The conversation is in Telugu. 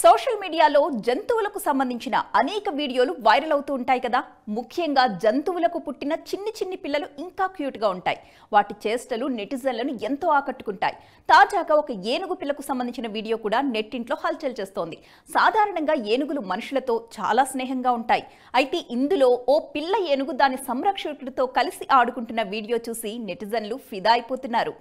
సోషల్ మీడియాలో జంతువులకు సంబంధించిన అనేక వీడియోలు వైరల్ అవుతూ ఉంటాయి కదా ముఖ్యంగా జంతువులకు పుట్టిన చిన్ని చిన్ని పిల్లలు ఇంకా క్యూట్గా ఉంటాయి వాటి చేష్టలు నెటిజన్లను ఎంతో ఆకట్టుకుంటాయి తాజాగా ఒక ఏనుగు పిల్లకు సంబంధించిన వీడియో కూడా నెట్టింట్లో హల్చల్ చేస్తోంది సాధారణంగా ఏనుగులు మనుషులతో చాలా స్నేహంగా ఉంటాయి అయితే ఇందులో ఓ పిల్ల ఏనుగు దాని సంరక్షకుడితో కలిసి ఆడుకుంటున్న వీడియో చూసి నెటిజన్లు ఫిదా అయిపోతున్నారు